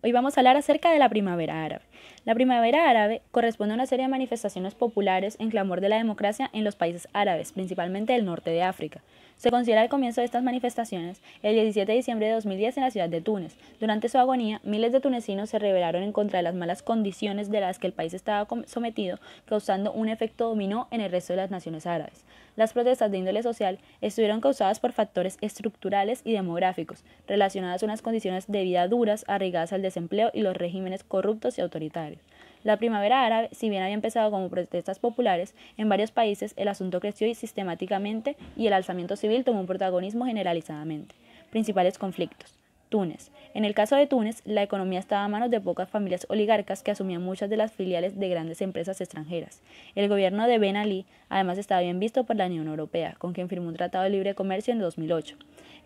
Hoy vamos a hablar acerca de la primavera árabe. La primavera árabe corresponde a una serie de manifestaciones populares en clamor de la democracia en los países árabes, principalmente el norte de África. Se considera el comienzo de estas manifestaciones el 17 de diciembre de 2010 en la ciudad de Túnez. Durante su agonía, miles de tunecinos se rebelaron en contra de las malas condiciones de las que el país estaba sometido, causando un efecto dominó en el resto de las naciones árabes. Las protestas de índole social estuvieron causadas por factores estructurales y demográficos, relacionadas a unas condiciones de vida duras, arraigadas al desempleo y los regímenes corruptos y autoritarios. La primavera árabe, si bien había empezado como protestas populares, en varios países el asunto creció sistemáticamente y el alzamiento civil tomó un protagonismo generalizadamente. Principales conflictos. Túnez. En el caso de Túnez, la economía estaba a manos de pocas familias oligarcas que asumían muchas de las filiales de grandes empresas extranjeras. El gobierno de Ben Ali además estaba bien visto por la Unión Europea, con quien firmó un tratado de libre comercio en 2008.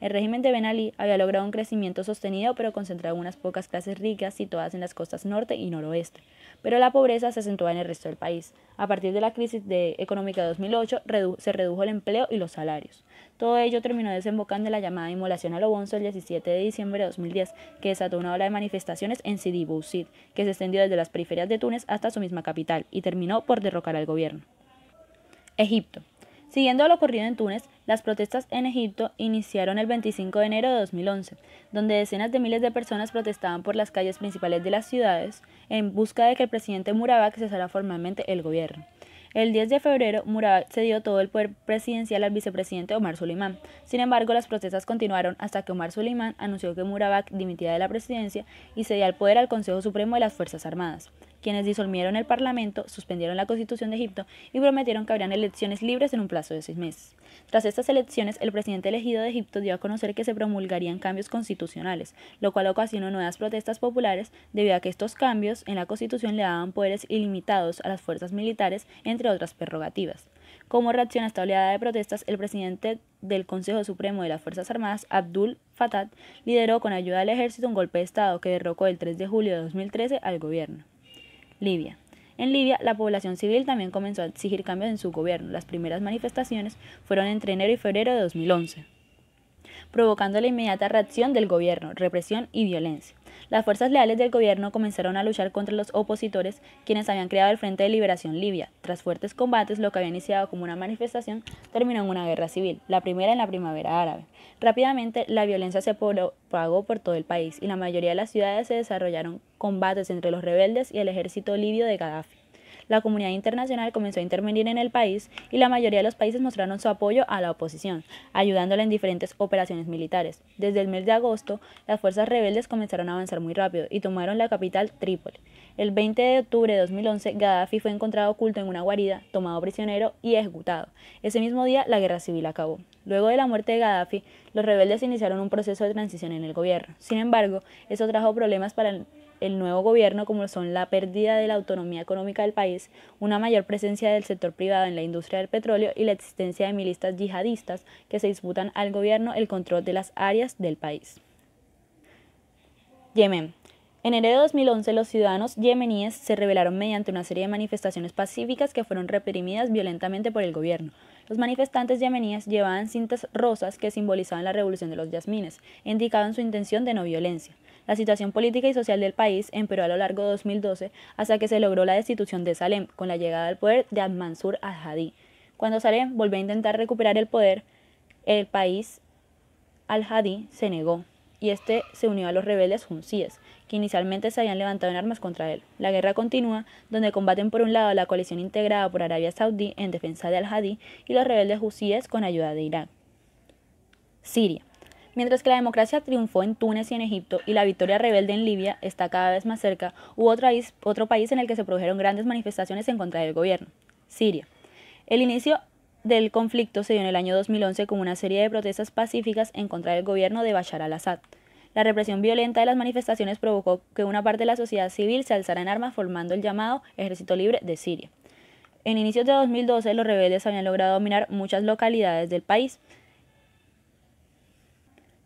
El régimen de Ben Ali había logrado un crecimiento sostenido pero concentrado en unas pocas clases ricas situadas en las costas norte y noroeste, pero la pobreza se acentuaba en el resto del país. A partir de la crisis económica de 2008 se redujo el empleo y los salarios. Todo ello terminó desembocando en la llamada inmolación a Lobonzo el 17 de diciembre de 2010, que desató una ola de manifestaciones en Sidi Bouzid, que se extendió desde las periferias de Túnez hasta su misma capital y terminó por derrocar al gobierno. Egipto. Siguiendo lo ocurrido en Túnez, las protestas en Egipto iniciaron el 25 de enero de 2011, donde decenas de miles de personas protestaban por las calles principales de las ciudades en busca de que el presidente Mubarak cesara formalmente el gobierno. El 10 de febrero, Mubarak cedió todo el poder presidencial al vicepresidente Omar Suleiman. Sin embargo, las protestas continuaron hasta que Omar Suleiman anunció que Mubarak dimitía de la presidencia y cedía el poder al Consejo Supremo de las Fuerzas Armadas quienes disolvieron el Parlamento, suspendieron la Constitución de Egipto y prometieron que habrían elecciones libres en un plazo de seis meses. Tras estas elecciones, el presidente elegido de Egipto dio a conocer que se promulgarían cambios constitucionales, lo cual ocasionó nuevas protestas populares debido a que estos cambios en la Constitución le daban poderes ilimitados a las fuerzas militares, entre otras prerrogativas. Como reacción a esta oleada de protestas, el presidente del Consejo Supremo de las Fuerzas Armadas, Abdul Fattah, lideró con ayuda del ejército un golpe de Estado que derrocó el 3 de julio de 2013 al gobierno. Libia. En Libia, la población civil también comenzó a exigir cambios en su gobierno. Las primeras manifestaciones fueron entre enero y febrero de 2011, provocando la inmediata reacción del gobierno, represión y violencia las fuerzas leales del gobierno comenzaron a luchar contra los opositores, quienes habían creado el Frente de Liberación Libia. Tras fuertes combates, lo que había iniciado como una manifestación terminó en una guerra civil, la primera en la primavera árabe. Rápidamente, la violencia se propagó por todo el país y la mayoría de las ciudades se desarrollaron combates entre los rebeldes y el ejército libio de Gaddafi la comunidad internacional comenzó a intervenir en el país y la mayoría de los países mostraron su apoyo a la oposición, ayudándola en diferentes operaciones militares. Desde el mes de agosto, las fuerzas rebeldes comenzaron a avanzar muy rápido y tomaron la capital Trípoli. El 20 de octubre de 2011, Gaddafi fue encontrado oculto en una guarida, tomado prisionero y ejecutado. Ese mismo día, la guerra civil acabó. Luego de la muerte de Gaddafi, los rebeldes iniciaron un proceso de transición en el gobierno. Sin embargo, eso trajo problemas para el el nuevo gobierno como son la pérdida de la autonomía económica del país, una mayor presencia del sector privado en la industria del petróleo y la existencia de milistas yihadistas que se disputan al gobierno el control de las áreas del país. Yemen. En enero de 2011, los ciudadanos yemeníes se rebelaron mediante una serie de manifestaciones pacíficas que fueron reprimidas violentamente por el gobierno. Los manifestantes yemeníes llevaban cintas rosas que simbolizaban la revolución de los yasmines e indicaban su intención de no violencia la situación política y social del país empeoró a lo largo de 2012 hasta que se logró la destitución de Salem con la llegada al poder de Mansur al-Hadi. Cuando Salem volvió a intentar recuperar el poder, el país al-Hadi se negó y este se unió a los rebeldes hunsíes, que inicialmente se habían levantado en armas contra él. La guerra continúa, donde combaten por un lado la coalición integrada por Arabia Saudí en defensa de al-Hadi y los rebeldes juncíes con ayuda de Irak. Siria. Mientras que la democracia triunfó en Túnez y en Egipto y la victoria rebelde en Libia está cada vez más cerca, hubo otro país, otro país en el que se produjeron grandes manifestaciones en contra del gobierno, Siria. El inicio del conflicto se dio en el año 2011 con una serie de protestas pacíficas en contra del gobierno de Bashar al-Assad. La represión violenta de las manifestaciones provocó que una parte de la sociedad civil se alzara en armas formando el llamado Ejército Libre de Siria. En inicios de 2012 los rebeldes habían logrado dominar muchas localidades del país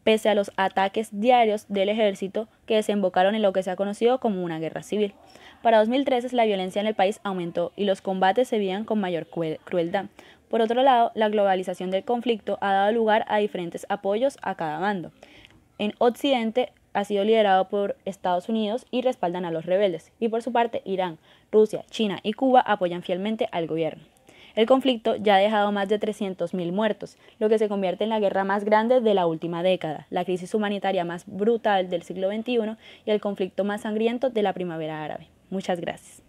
pese a los ataques diarios del ejército que desembocaron en lo que se ha conocido como una guerra civil. Para 2013 la violencia en el país aumentó y los combates se veían con mayor crueldad. Por otro lado, la globalización del conflicto ha dado lugar a diferentes apoyos a cada bando. En Occidente ha sido liderado por Estados Unidos y respaldan a los rebeldes, y por su parte Irán, Rusia, China y Cuba apoyan fielmente al gobierno. El conflicto ya ha dejado más de 300.000 muertos, lo que se convierte en la guerra más grande de la última década, la crisis humanitaria más brutal del siglo XXI y el conflicto más sangriento de la primavera árabe. Muchas gracias.